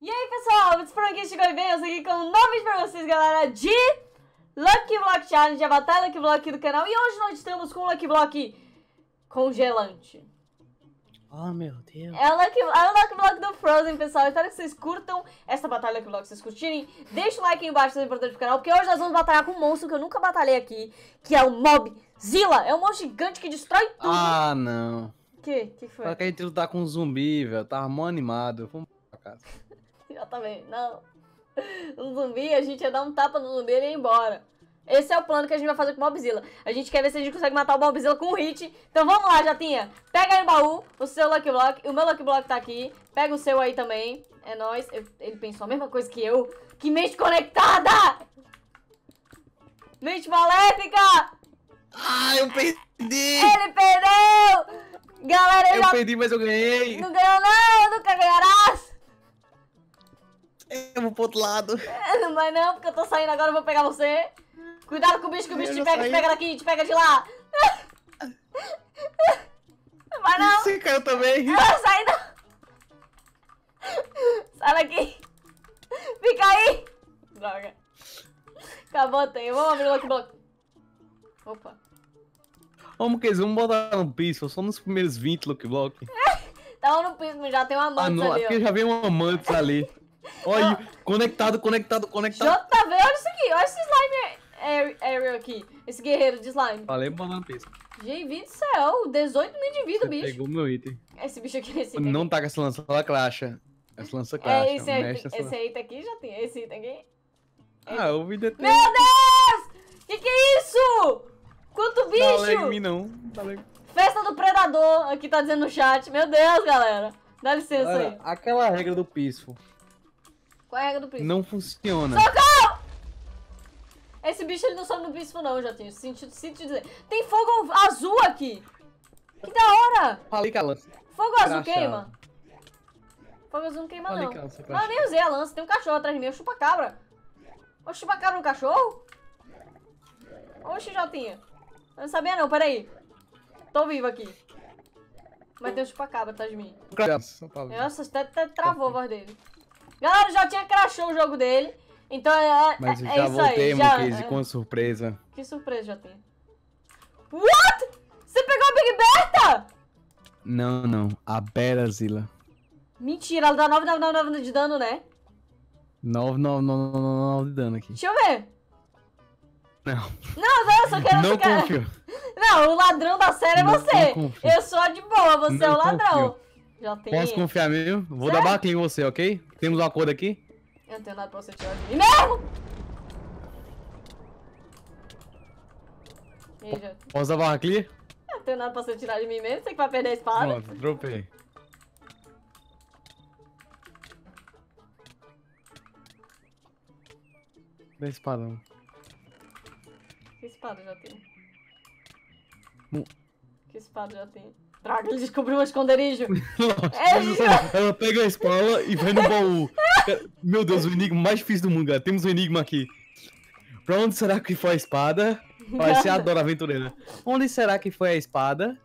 E aí, pessoal, espero que chegou bem. Eu aqui com um novo vídeo pra vocês, galera, de Lucky Block Challenge, a batalha Lucky Block do canal. E hoje nós estamos com o Lucky Block congelante. Oh, meu Deus. É o Lucky, é o Lucky Block do Frozen, pessoal. Eu espero que vocês curtam essa batalha Lucky Block, vocês curtirem. Deixa o like aí embaixo, se é importante pro canal, porque hoje nós vamos batalhar com um monstro que eu nunca batalhei aqui, que é o Mobzilla. É um monstro gigante que destrói tudo. Ah, não. O que? que foi? Só que a gente lutar com um zumbi, velho. Tava mó animado. Vamos pra casa também tá Não. Um zumbi, a gente ia dar um tapa no zumbi e ele ia embora. Esse é o plano que a gente vai fazer com o Bobzilla A gente quer ver se a gente consegue matar o Bobzilla com um hit. Então vamos lá, Jatinha. Pega aí o baú o seu Lucky Block. O meu Lucky Block tá aqui. Pega o seu aí também. É nóis. Eu, ele pensou a mesma coisa que eu. Que mente conectada! Mente maléfica! Ah, eu perdi! Ele perdeu! Galera, eu já... perdi, mas eu ganhei! Não ganhou não! Nunca ganharás! Eu vou pro outro lado. É, não vai não, porque eu tô saindo agora, eu vou pegar você. Cuidado com o bicho, que o bicho eu te pega, saí. te pega daqui, te pega de lá. Não vai não. Você caiu também. Não, sai não. Sai daqui. Fica aí. Droga. Acabou o tempo. Vamos abrir o block. Opa. Vamos, Casey, vamos botar no piso, só nos primeiros 20 lockblock. Tava no piso, mas já tem uma mantis ah, ali. É porque já veio uma mantis ali. Olha, conectado, conectado, conectado. JV, olha isso aqui, olha esse slime aerial aqui. Esse guerreiro de slime. Falei mandando pista. Gente do céu, 18 mil de vida, Você bicho. Pegou meu item. Esse bicho aqui, esse aqui. Não tá com essa lança, ela cracha. Essa lança cracha. É, esse, aí, essa... esse item tá aqui já tem, esse item aqui. Ah, eu vi deter. Meu Deus! Que que é isso? Quanto bicho! Não tá lag em mim, não. Tá Festa do Predador, aqui tá dizendo no chat. Meu Deus, galera. Dá licença Olha, aí. Aquela regra do piso. Qual é a regra do príncipe? Não funciona. Socorro! Esse bicho ele não sobe no príncipe não, já tenho. Sinto, sinto dizer. Tem fogo azul aqui! Que da hora! Falei com a lança. Fogo azul queima? Fogo azul não queima Falei não. Que lança, não, ah, eu nem usei a lança. Tem um cachorro atrás de mim. Eu chupa cabra. Eu chupa cabra no cachorro? Oxe, Jotinha. Eu não sabia não, peraí. Tô vivo aqui. Mas tem um cabra atrás de mim. Nossa, até travou a voz dele. Galera, já tinha crashou o jogo dele. Então é, é Mas eu é já isso voltei, aí. Já... Case, é. com surpresa. Que surpresa já tem? What? Você pegou a Big Berta? Não, não. A Berazila. Mentira, ela dá 999 de dano, né? 999 de dano aqui. Deixa eu ver. Não. Não, não, eu só quero... Não ficar... confio. Não, o ladrão da série é não, é você. eu sou de boa, você não é o ladrão. Confio. Já tem... Posso confiar mesmo? Vou Sério? dar bacana em você, ok? Temos um acordo aqui? Eu não tenho nada pra você tirar de mim. Não! P Posso dar barraclia? Eu não tenho nada pra você tirar de mim mesmo, você que vai perder a espada. Pronto, dropei. Dá espadão. Que espada já tem? Que espada já tem? Droga, ele descobriu um esconderijo. é ela pega a espada e vai no baú. É, meu Deus, o enigma mais difícil do mundo, cara. Temos um enigma aqui. Pra onde será que foi a espada? Vai ser Dora aventureira. Onde será que foi a espada?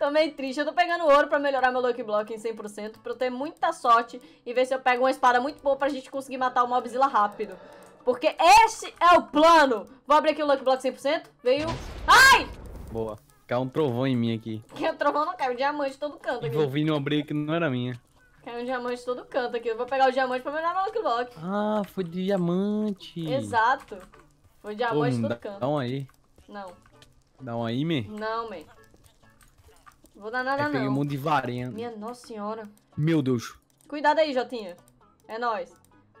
Tô meio triste. Eu tô pegando ouro pra melhorar meu Lucky Block em 100%, pra eu ter muita sorte e ver se eu pego uma espada muito boa pra gente conseguir matar o Mobzilla rápido. Porque esse é o plano. Vou abrir aqui o Lucky Block 100%. Veio... Ai! Boa. Caiu um trovão em mim aqui. Porque o trovão não caiu, um diamante todo canto aqui. vir numa briga que não era minha. Caiu um diamante todo canto aqui. Eu vou pegar o diamante pra melhorar meu Locklock. Ah, foi diamante. Exato. Foi diamante Pô, todo dá, canto. Dá um aí. Não. Dá um aí, man? Não, man. Vou dar nada, é, não. Peguei um monte de varinha. Minha nossa senhora. Meu Deus. Cuidado aí, Jotinha. É nóis.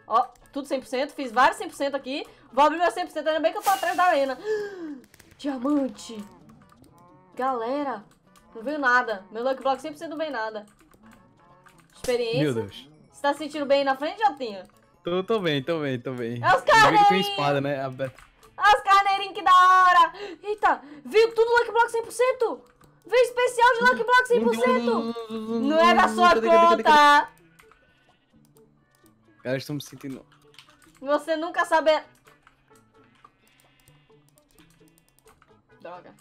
Ó, tudo 100%. Fiz vários 100% aqui. Vou abrir meu 100%. Ainda bem que eu tô atrás da arena. Diamante. Galera, não veio nada. Meu Lucky Block 100% não veio nada. Experiência. Meu Deus. Você tá se sentindo bem aí na frente, Jotinha? Tô, tô bem, tô bem, tô bem. É os carneirinhos! Tem espada, né? Aberta. As é carneirinhos, que da hora! Eita, veio tudo Lucky Block 100%! Veio especial de Lucky Block 100%! não é da sua cadê, conta! Cadê, Cara, me sentindo... Você nunca saberá... Droga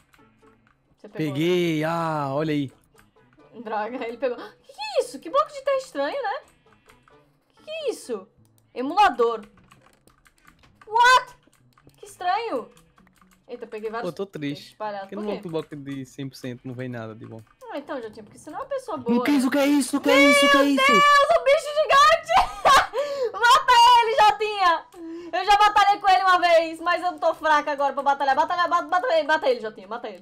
pegou. Né? Peguei, ah, olha aí. Droga, ele pegou. Que que é isso? Que bloco de teste estranho, né? Que que é isso? Emulador. What? Que estranho. Eita, eu peguei vários... eu tô triste. Que não um bloco de 100% não vem nada de bom. Ah, então, tinha porque você não é uma pessoa boa. O que é isso? O que é isso? O que é isso? O que é isso? Meu Deus, um bicho gigante! Mata ele, Jotinha! Eu já batalhei com ele uma vez, mas eu não tô fraca agora pra batalhar. Batalhar, bata, bata ele, bata ele, Jotinha, mata ele.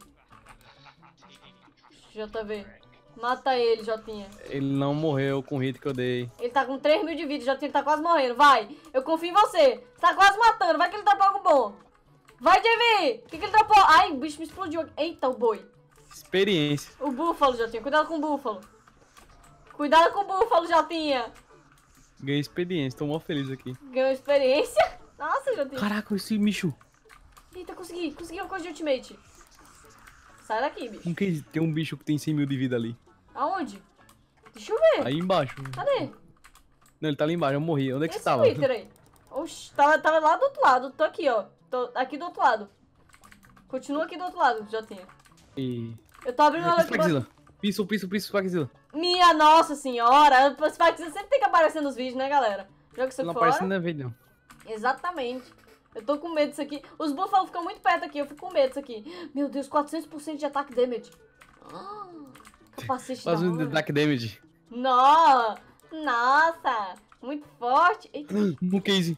JV. Mata ele, Jotinha. Ele não morreu com o hit que eu dei. Ele tá com 3 mil de vida, Jotinha. Ele tá quase morrendo. Vai. Eu confio em você. tá quase matando. Vai que ele dropou algo bom. Vai, JV. O que, que ele dropou? Ai, o bicho me explodiu Eita, o boi. Experiência. O búfalo, Jotinha. Cuidado com o búfalo. Cuidado com o búfalo, Jotinha. Ganhei experiência. Tô mó feliz aqui. Ganhou experiência? Nossa, Jotinha. Caraca, esse bicho. Eita, consegui. Consegui uma coisa de ultimate. Sai daqui, bicho. Como que tem um bicho que tem 100 mil de vida ali? Aonde? Deixa eu ver. Aí embaixo. Cadê? Não, ele tá ali embaixo, eu morri. Onde é que Esse você tava? Twitter aí. Oxi, tava, tava lá do outro lado. Tô aqui, ó. Tô aqui do outro lado. Continua aqui do outro lado, já tinha. E... Eu tô abrindo a Lucky Piso, piso, piso, Spikezilla. Minha nossa senhora. O Spikezilla sempre tem que aparecer nos vídeos, né, galera? Joga isso não fora. Não aparece na vídeo, não. Exatamente. Eu tô com medo disso aqui. Os buffalo ficam muito perto aqui. Eu fico com medo disso aqui. Meu Deus, 400% de ataque damage. capacete Faz da um ataque damage. No, nossa, muito forte. Eita. case.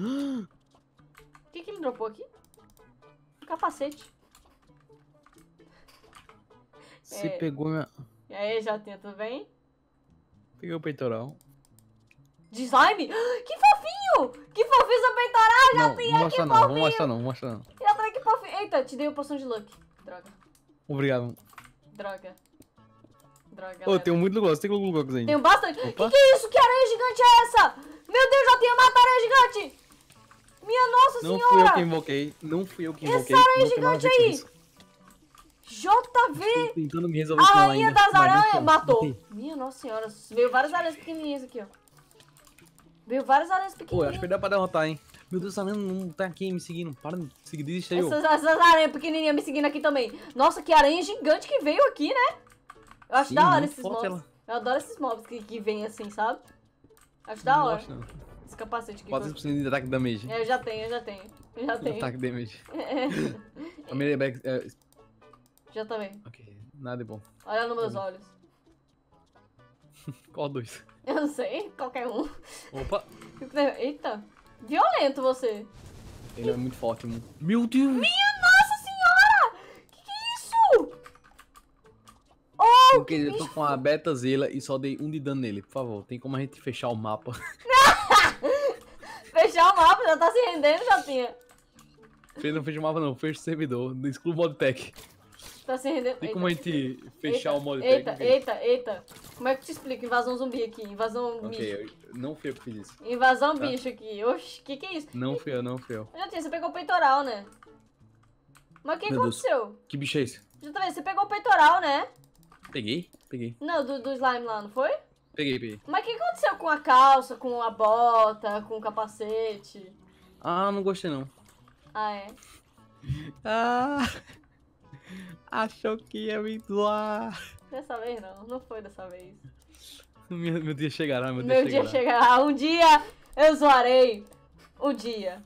O que, que ele dropou aqui? Capacete. Você é. pegou minha... E aí, Jotinha, tudo bem? Peguei o peitoral. De slime? Que fofinho! Que fofinho seu peitoral, não, Jatinha! Não, mostra que não, fofinho! não, mostra não, E mostrar não. Jatinha, que fofinho! Eita, te dei uma poção de luck. Droga. Obrigado. Droga. Droga. Ô, oh, tem muito Glugox, tem Glugox ainda. Tem bastante. Opa. Que que é isso? Que aranha gigante é essa? Meu Deus, Jatinha, mata a aranha gigante! Minha nossa não senhora! Não fui eu que invoquei, não fui eu que invoquei. Essa aranha gigante aí! JV! Tentando me resolver a rainha das aranhas matou. Minha nossa senhora, veio várias aranhas pequenininhas aqui, ó. Veio várias aranhas pequenininhas. Pô, acho que dá pra derrotar, hein? Meu Deus, essa aranha não tá aqui me seguindo. Para de seguir, desiste aí, Essas, essas aranhas pequenininhas me seguindo aqui também. Nossa, que aranha gigante que veio aqui, né? Eu acho Sim, da hora esses mobs. Ela. Eu adoro esses mobs que, que vêm assim, sabe? Acho da hora. Gosto, Esse capacete aqui. 400% de ataque damage. É, eu já tenho, eu já tenho. Eu já tenho. Ataque damage. É. A Melee Back... É, já também. Ok, nada de bom. Olha nos meus uhum. olhos. Qual dois? Eu não sei, qualquer um. Opa! Eita! Violento você! Ele e... é muito forte, mano. Meu Deus! Minha nossa senhora! Que que é isso? Oh, Porque eu tô com a Zela e só dei um de dano nele. Por favor, tem como a gente fechar o mapa? fechar o mapa? Já tá se rendendo, Jotinha? não fecha o mapa não, fecha o servidor. Exclua o modpack tá se rendendo. Tem como a gente fechar eita, o modo Eita, técnico? eita, eita. Como é que eu te explico? Invasão zumbi aqui, invasão okay, bicho. não fui eu que fiz isso. Invasão tá. bicho aqui. Oxi, que que é isso? Não fui eu, não fui eu. Não tinha, você pegou o peitoral, né? Mas o que Meu aconteceu? Deus. Que bicho é esse? Justamente, você pegou o peitoral, né? Peguei, peguei. Não, do, do slime lá, não foi? Peguei, peguei. Mas o que aconteceu com a calça, com a bota, com o capacete? Ah, não gostei não. Ah, é? ah... Achou que ia me doar. Dessa vez não, não foi dessa vez. Meu, meu dia chegará, meu, meu dia, dia chegará. chegará. Um dia eu zoarei. O dia.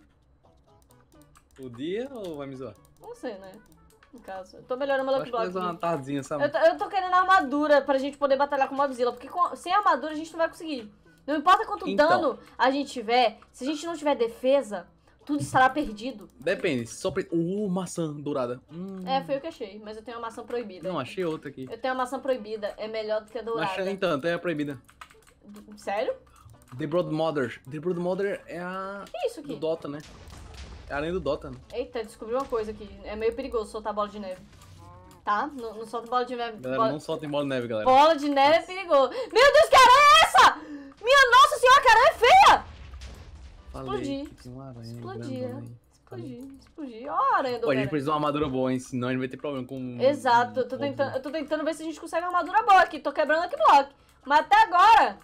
O dia ou vai me zoar? Não sei, né? No caso. Eu tô melhorando meu Lucky uma né? tardinha, sabe? Eu tô, eu tô querendo armadura pra gente poder batalhar com o Mobzilla, porque com, sem armadura a gente não vai conseguir. Não importa quanto então. dano a gente tiver, se a gente não tiver defesa, tudo estará perdido. Depende, só pre... Uh, maçã dourada. Hum. É, foi o que achei, mas eu tenho uma maçã proibida. Não, achei outra aqui. Eu tenho uma maçã proibida, é melhor do que a dourada. Não achei então, é a proibida. Sério? The mother The mother é a... Que isso aqui? Do Dota, né? É além do Dota. Né? Eita, descobri uma coisa aqui. É meio perigoso soltar bola de neve. Tá? Não, não solta bola de neve. Galera, bola... não soltem bola de neve, galera. Bola de neve é perigoso. Meu Deus, que aranha é essa? Minha nossa senhora, que aranha é feia! Falei explodir. Tem uma aranha explodir. Explodir, explodir. Olha a aranha do Pô, a gente precisa de uma armadura boa, hein? Senão a gente vai ter problema com. Exato, eu tô, tentando, eu tô tentando ver se a gente consegue uma armadura boa aqui. Tô quebrando aqui bloco. Mas até agora,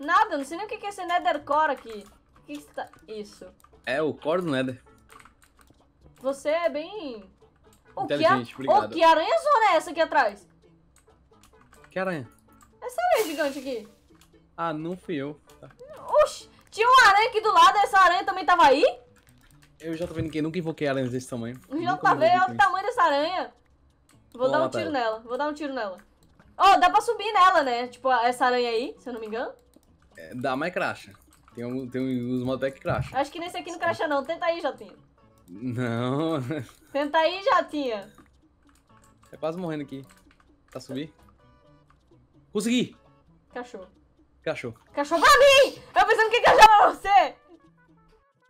nada. Não sei nem o que é esse Nethercore aqui. O que está. Isso. É, o core do Nether. Você é bem. O que, a... oh, que aranha zona é essa aqui atrás? Que aranha? Essa aranha gigante aqui. Ah, não fui eu. Tá. Oxi! Tinha uma aranha aqui do lado, essa aranha também tava aí? Eu já tô vendo que nunca invoquei aranhas desse tamanho. Já tá vendo o tamanho dessa aranha. Vou Olá, dar um tiro nela, vou dar um tiro nela. Ó, oh, dá pra subir nela, né? Tipo, essa aranha aí, se eu não me engano. É, dá, mas cracha. Tem, um, tem uns modos que cracha. Acho que nesse aqui não cracha não. Tenta aí, Jotinha. Não. Tenta aí, Jatinha. Tá é quase morrendo aqui. Tá subir? Consegui! Cachorro. Cachorro. Cachorro pra mim! Eu pensando que cachorro pra é você!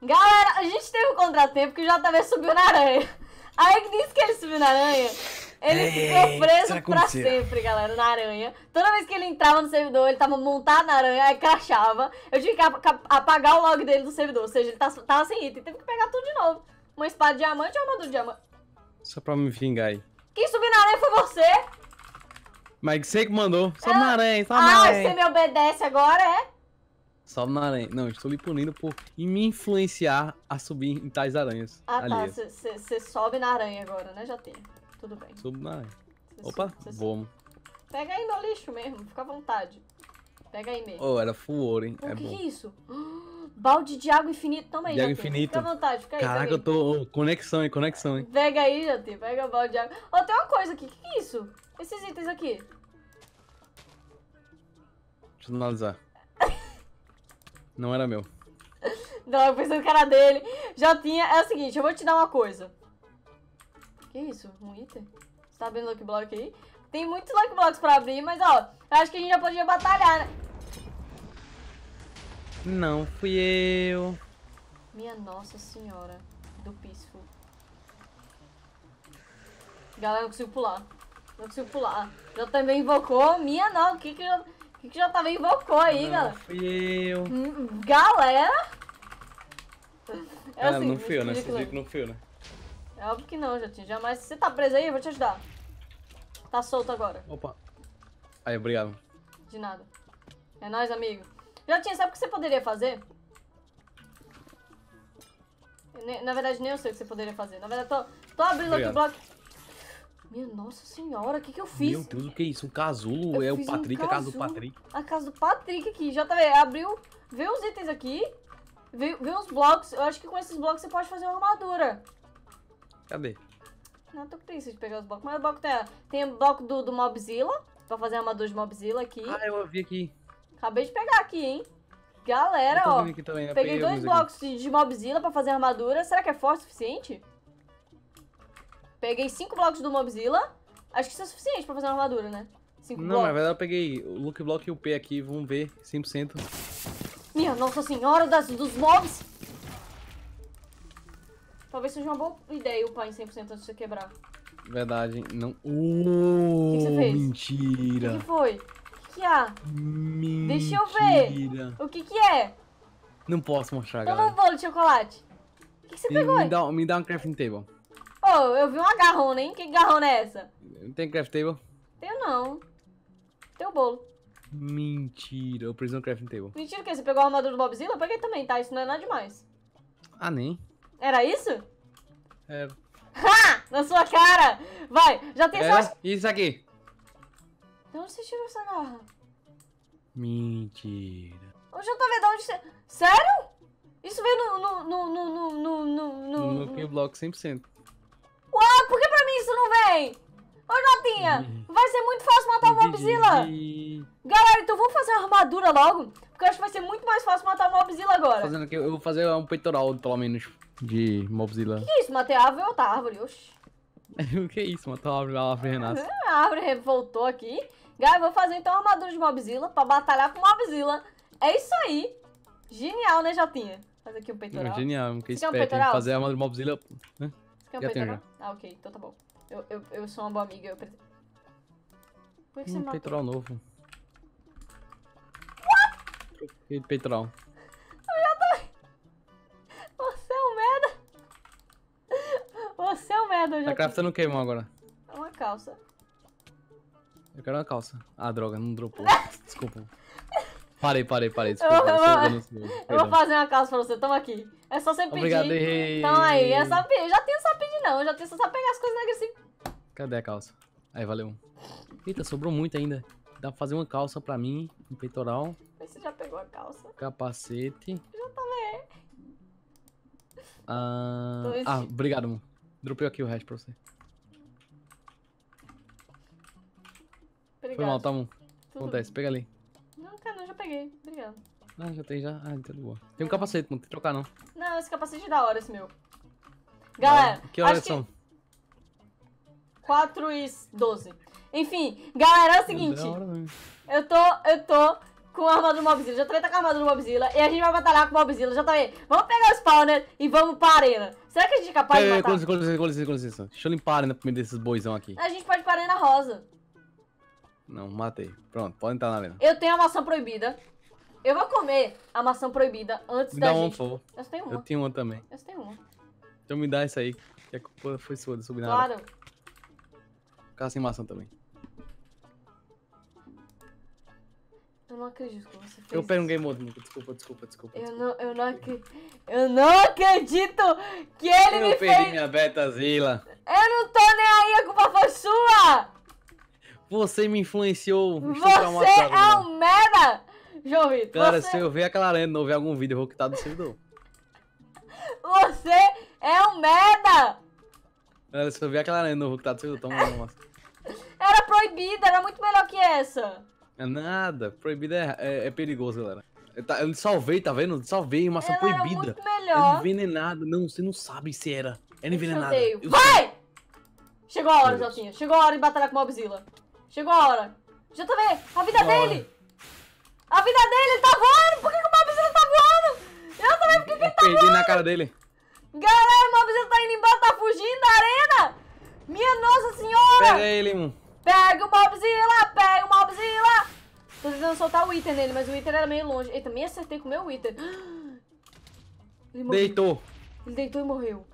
Galera, a gente teve um contratempo que o JV subiu na aranha. Aí que disse que ele subiu na aranha, ele Ei, ficou preso pra sempre, galera, na aranha. Toda vez que ele entrava no servidor, ele tava montado na aranha, aí crachava. Eu tive que apagar o log dele do servidor, ou seja, ele tá tava sem item. Teve que pegar tudo de novo. Uma espada de diamante ou uma armadura de diamante? Só pra me vingar aí. Quem subiu na aranha foi você! Mas você que mandou. Sobe ah, na ah, aranha, sobe ah, na aranha. Ah, você me obedece agora, é? Sobe na aranha. Não, estou lhe punindo por me influenciar a subir em tais aranhas. Ah, tá. Você sobe na aranha agora, né, Já tem, Tudo bem. Subo na aranha. Cê Opa, vamos. Pega aí no lixo mesmo, fica à vontade. Pega aí mesmo. Oh, era full ouro, hein? O é que, bom. que é isso? Hum balde de água infinito também, Fica à vontade, fica aí. Caraca, eu tô. Conexão, hein? Conexão, hein? Pega aí, Jotim. Pega o balde de água. Ó, oh, tem uma coisa aqui. O que, que é isso? Esses itens aqui. Deixa eu analisar. Não era meu. Não, eu pensei no cara dele. Já tinha. É o seguinte, eu vou te dar uma coisa. Que isso? Um item? Você tá abrindo Lucky Block aí? Tem muitos Lucky Blocks pra abrir, mas ó, acho que a gente já podia batalhar, né? Não fui eu. Minha Nossa Senhora do Peaceful. Galera, eu consigo pular. não consigo pular. Já também invocou. Minha não. O que que O que já também invocou aí, não, galera? Fui eu. Hum, galera? É assim, não fui eu, né? que não fui eu, né? É óbvio que não, Jatinho. Jamais. Você tá preso aí? Eu vou te ajudar. Tá solto agora. Opa. Aí, obrigado. De nada. É nóis, amigo. Piratinha, sabe o que você poderia fazer? na verdade, nem eu sei o que você poderia fazer. Na verdade, tô, tô abrindo aqui o bloco. Meu nossa senhora, o que que eu fiz? Meu Deus, o que é isso? Um casulo? Eu é o Patrick, um é a casa do Patrick. A casa do Patrick aqui. JV, tá abriu, vê os itens aqui, vê, vê os blocos. Eu acho que com esses blocos você pode fazer uma armadura. Cadê? Não, tô com preguiça de pegar os blocos. Mas o bloco tem, tem o bloco do, do Mobzilla, pra fazer a armadura de Mobzilla aqui. Ah, eu vi aqui. Acabei de pegar aqui, hein? Galera, ó. Também, peguei, peguei dois blocos aqui. de Mobzilla pra fazer armadura. Será que é forte o suficiente? Peguei cinco blocos do Mobzilla. Acho que isso é suficiente pra fazer uma armadura, né? Cinco Não, blocos. na verdade eu peguei o Look Block e o P aqui. Vamos ver 100%. Minha nossa senhora das, dos mobs! Talvez seja uma boa ideia upar em 100% antes de você quebrar. Verdade, hein? Não. Uh, o que, que, você uh, fez? Mentira! O que, que foi? que Mentira. Deixa eu ver. O que que é? Não posso mostrar, Toma galera. Como um bolo de chocolate. O que, que você me, pegou me Dá, me dá um crafting table. Oh, eu vi uma garrona, hein? Que garrona é essa? Tem crafting table? Tenho não. Tem o bolo. Mentira, eu preciso de um crafting table. Mentira o quê? Você pegou a armadura do Bobzilla? Eu peguei também, tá? Isso não é nada demais. Ah, nem. Era isso? Era. É. Ha! Na sua cara! Vai, já tem é, suas... Isso aqui. De onde você tirou essa garra? Mentira. Onde eu tô vendo? Onde você... Sério? Isso veio no... No... No... No... No... No... No... No... bloco 100%. Uau, por que pra mim isso não vem? Ô, Jotinha, uhum. vai ser muito fácil matar o Mobzilla. Galera, então vamos fazer uma armadura logo, porque eu acho que vai ser muito mais fácil matar o Mobzilla agora. Fazendo aqui, eu vou fazer um peitoral, pelo menos, de Mobzilla. Que, que é isso? Matei a árvore ou outra árvore, oxi. o que é isso, mano? Então abre lá, abre A árvore revoltou aqui. galera. vou fazer então a armadura de Mobzilla pra batalhar com Mobzilla. É isso aí. Genial, né, Jotinha? Fazer aqui um peitoral. Não, genial, que espero. Um fazer a armadura de Mobzilla. Né? Você quer um já peitoral? Tenho, Ah, ok. Então tá bom. Eu, eu, eu sou uma boa amiga. Eu... Por que, um você peitoral novo. What? Peitoral. merda, eu já. Tá craftando o que, irmão, agora? É uma calça. Eu quero uma calça. Ah, droga, não dropou. Desculpa. Parei, parei, parei. Desculpa. Eu, eu, eu, eu vou fazer uma calça pra você, toma aqui. É só você pedir. Obrigado, Então aí, é só pedir. Eu já tenho só pedir, não. Eu já tenho só pegar as coisas na assim. Cadê a calça? Aí, valeu. Eita, sobrou muito ainda. Dá pra fazer uma calça pra mim, um peitoral. Você já pegou a calça? Capacete. Já também. Tá é. ah, ah, obrigado, mano. Dropei aqui o resto pra você. Obrigado. Foi mal, tá bom. Acontece, bem. pega ali. Não, cara, eu já peguei. Obrigado. Ah, já tem já. Ah, então tá de boa. Tem um capacete, não tem que trocar não. Não, esse capacete é da hora, esse meu. Galera, ah, que horas acho são? Que... 4 e 12. Enfim, galera, é o é seguinte. É eu tô, eu tô com a armadura do Mobzilla. Já também tá com a armadura do Mobzilla. E a gente vai batalhar com o Mobzilla. Já também. Vamos pegar o spawner e vamos pra arena. Será que a gente é capaz de matar? Com licença, com licença, com licença, Deixa eu limpar a arena primeiro desses boizão aqui. A gente pode ir pra arena rosa. Não, matei. Pronto, pode entrar na arena. Eu tenho a maçã proibida. Eu vou comer a maçã proibida antes me da dá gente... por favor. Eu tenho uma. Eu tenho uma também. Eu tenho uma. Então me dá essa aí. Que a é culpa foi sua de subir na Claro. Ficar sem maçã também. Eu não acredito que você fez Eu pego um game mode, Desculpa, desculpa, desculpa. Eu desculpa. não, eu não acredito. Eu não acredito que ele eu me fez. Eu perdi minha Zila. Eu não tô nem aí, a culpa foi sua! Você me influenciou. Você é né? um merda! João Vitor. Cara, você... se eu ver aquela lenda, não ver algum vídeo, eu vou quitar do servidor. Você é um merda! Cara, se eu ver aquela lenda, não vou quitar do servidor. Toma uma Era proibida, era muito melhor que essa. É nada. Proibido é, é, é perigoso, galera. Eu, é, tá, eu salvei, tá vendo? Salvei uma maçã proibida. Era melhor. É envenenado. Não, você não sabe se era. Era envenenado. Eu eu Vai! Sei. Chegou a hora, Jotinha. Chegou a hora de batalhar com o Mobzilla. Chegou a hora. Já tá vendo? A vida dele! A vida dele tá voando! Por que, que o Mobzilla tá voando? Eu também, por que, que ele tá perdi voando? Perdi na cara dele. Galera, o Mobzilla tá indo embora, tá fugindo da arena! Minha nossa senhora! Pega ele, mano. Pega o Mobzilla, pega o Mobzilla! Tô tentando soltar o Wither nele, mas o Wither era meio longe. Eita, também acertei com o meu Wither. Ele Deitou. Ele deitou e morreu.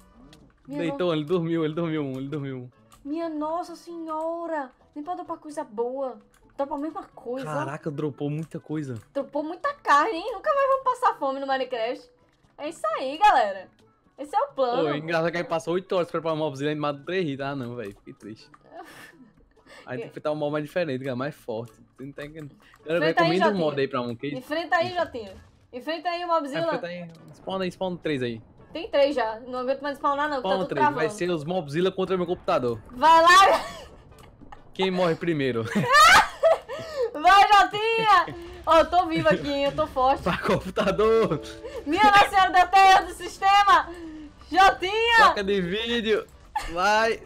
Minha deitou, no... ele dormiu, ele dormiu ele dormiu Minha nossa senhora. Nem pra dropar coisa boa. Dropa a mesma coisa. Caraca, dropou muita coisa. Dropou muita carne, hein? Nunca mais vamos passar fome no Minecraft. É isso aí, galera. Esse é o plano. Pô, engraçado que gente passou 8 horas pra preparar o e e animado 3 rir. Ah, não, velho. Fiquei triste. Aí tem que enfrentar um mob mais diferente, cara, é mais forte. Você não tá entendendo. Cara, vai comendo um mod aí pra um, que Enfrenta aí, Jotinho. Enfrenta aí o mobzilla. É, enfrenta aí, spawn aí, spawn 3 aí. Tem 3 já, não aguento mais spawnar não, tá spawn tá 3, vai ser os mobzilla contra meu computador. Vai lá! Quem morre primeiro? vai, Jotinha! Ó, oh, eu tô vivo aqui, hein? Eu tô forte. Pra computador! Minha Nossa Senhora da Terra do Sistema! Jotinha! Placa de vídeo! Vai!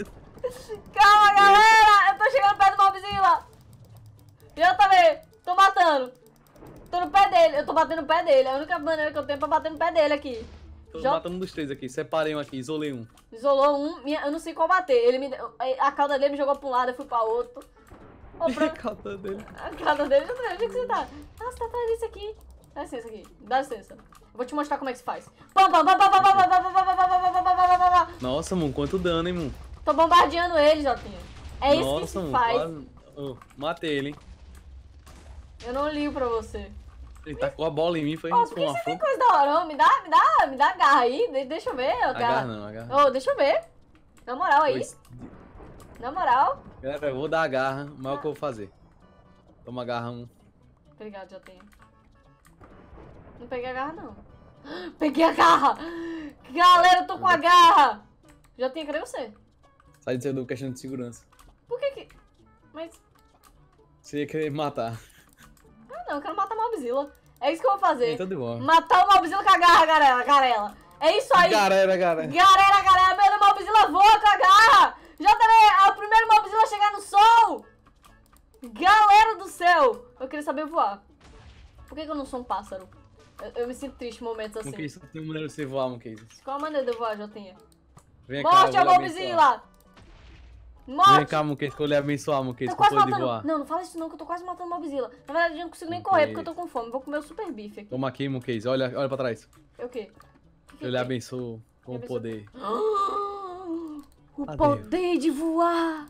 Calma, galera! Eu tô chegando perto do Mobzilla! Eu também! Tô matando! Tô no pé dele, eu tô batendo no pé dele. A única maneira que eu tenho é pra bater no pé dele aqui. Tô Jog... matando um dos três aqui, separei um aqui, isolei um. Isolou um, eu não sei qual bater. Ele me... A cauda dele me jogou pra um lado, eu fui pra outro. Ô, pra... A cauda dele. A cauda dele, onde que você tá. Ah, você tá atrás disso aqui. Dá licença aqui, dá licença. vou te mostrar como é que se faz. Nossa, mano, quanto dano, hein, mano. Tô bombardeando ele, Jotinho. É isso que se faz. Quase... Hum, matei ele, hein? Eu não ligo pra você. Ele tacou a bola em mim, foi oh, isso. Por que você tem coisa da hora? me dá, me dá, me dá garra aí. deixa eu ver. Agarra, garra não, agarra. Oh, deixa eu ver. Na moral aí. Na moral. Galera, eu vou dar a garra, mas ah. é o que eu vou fazer. Toma a garra um. Obrigado, já tenho. Não peguei a garra, não. Peguei a garra! Galera, eu tô com a garra! Já tenho, cadê você? Sai do servidor questão de segurança. Por que que... Mas... Você ia querer matar. Ah não, eu quero matar Mobzilla. É isso que eu vou fazer. É, de bom. Matar o Mobzilla com a garra, garela, garela. É isso aí. Garela, garela. Garela, garela. Meu Mobzilla voa com a garra. Já também, é o primeiro Mobzilla a chegar no sol. Galera do céu. Eu queria saber voar. Por que, que eu não sou um pássaro? Eu, eu me sinto triste em momentos assim. Monkeys, só tem maneira de você voar, Monkeys. Qual a maneira de eu voar, Jotinha? Vem Morte cá, ao Mobzilla. Morte! Vem cá, Muquês, escolhe eu lhe abençoar, ah, Muquês, que quase de voar. Não, não fala isso não, que eu tô quase matando uma bezila. Na verdade, eu não consigo nem Muquês. correr, porque eu tô com fome. Vou comer o super bife aqui. Toma aqui, Muquês. Olha, olha pra trás. É o quê? É o que eu lhe abençoo com o poder. O Adeus. poder de voar!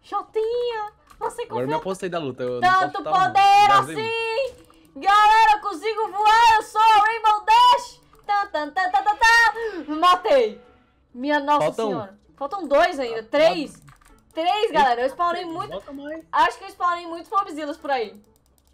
chotinha Você confia... Agora eu me apostei da luta. Eu Tanto tá poder um... assim! Galera, eu consigo voar! Eu sou o Rainbow Dash! Tan, tan, tan, tan, tan, tan. Matei! Minha nossa Faltam. senhora! Faltam dois ainda, tá, três. Três, galera. Eu spawnei muito. Acho que eu spawnei muitos Mobzillas por aí.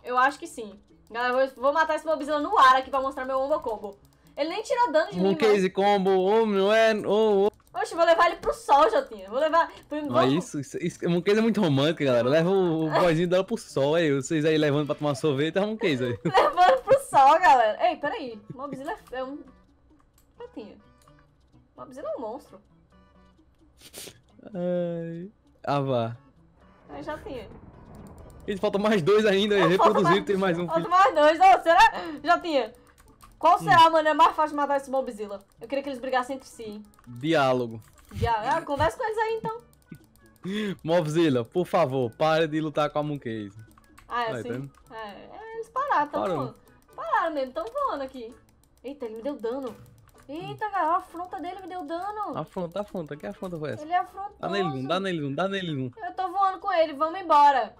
Eu acho que sim. Galera, eu vou matar esse Mobzilla no ar aqui pra mostrar meu Omba Combo. Ele nem tira dano de um mim, case combo, oh, não é... Oh, oh. Oxe, vou levar ele pro sol, Jotinha. Vou levar... Vamos... Ah, isso, isso, é Um case é muito romântico, galera. Leva o, o boizinho dela pro sol, aí. Vocês aí levando pra tomar sorvete, é case aí. Levando pro sol, galera. Ei, peraí. Mobzilla é, é um... Jotinha. Mobzilla é um monstro. Ai. Ah, vá. Eu já tinha. E falta mais dois ainda, eu reproduzir, tem mais um. Falta mais dois, oh, será? Já tinha. Qual hum. será a maneira mais fácil de matar esse Mobzilla? Eu queria que eles brigassem entre si. Hein? Diálogo. Diálogo. Ah, conversa com eles aí então. Mobzilla, por favor, pare de lutar com a Monkey. Ah, é tá assim? Tá é, eles pararam, tão voando. Pararam mesmo, tão voando aqui. Eita, ele me deu dano. Eita, a afronta dele me deu dano. Afronta, afronta. Que afronta foi essa? Ele é Dá nele um, dá nele um, dá nele um. Eu tô voando com ele, vamos embora.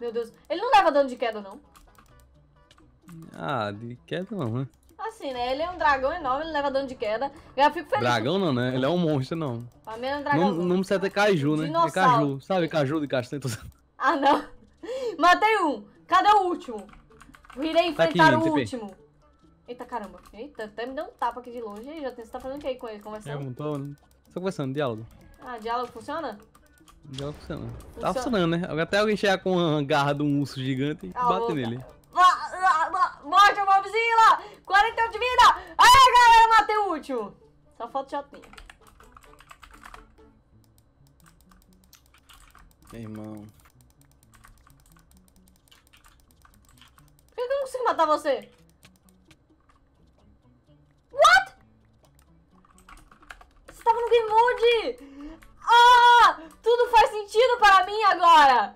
Meu Deus, ele não dava dano de queda, não. Ah, de queda não, né? Assim, né? Ele é um dragão enorme, ele leva dano de queda. Eu fico feliz. Dragão não, né? Ele é um monstro, não. Pra é um dragão. Não, não precisa ter caju, né? É Dinossauro. É caju. Sabe caju de castanho? Ah, não. Matei um. Cadê o último? Eu irei enfrentar tá aqui, tá o TP. último. Eita caramba. Eita, até me deu um tapa aqui de longe. E já tem, você tá fazendo o que aí com ele? Conversando? É, não tô, só conversando, diálogo. Ah, diálogo funciona? Diálogo funciona. Tá funciona. Tá funcionando, né? Até alguém chegar com a garra de um urso gigante e ah, bater nele. Ah, ah, ah, morte, Mobzilla! 48 de vida! Ai, galera, matei o último! Só falta o shotinha. Meu irmão. que eu não consigo matar você? What? Você tava no game mode! Ah! Tudo faz sentido para mim agora!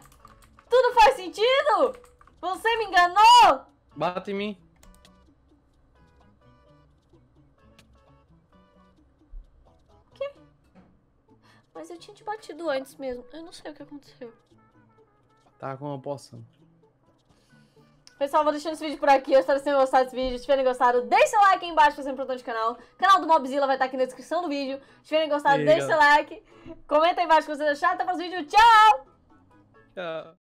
Tudo faz sentido? Você me enganou? Bate em mim. Que? Mas eu tinha te batido antes mesmo. Eu não sei o que aconteceu. Tá com uma poção. Pessoal, vou deixando esse vídeo por aqui. Eu espero que vocês tenham gostado desse vídeo. Se tiverem gostado, deixe seu like aí embaixo, fazendo importante do canal. O canal do Mobzilla vai estar aqui na descrição do vídeo. Se tiverem gostado, deixe seu like. Comenta aí embaixo o que vocês acharam. Até o próximo vídeo. Tchau! Tchau.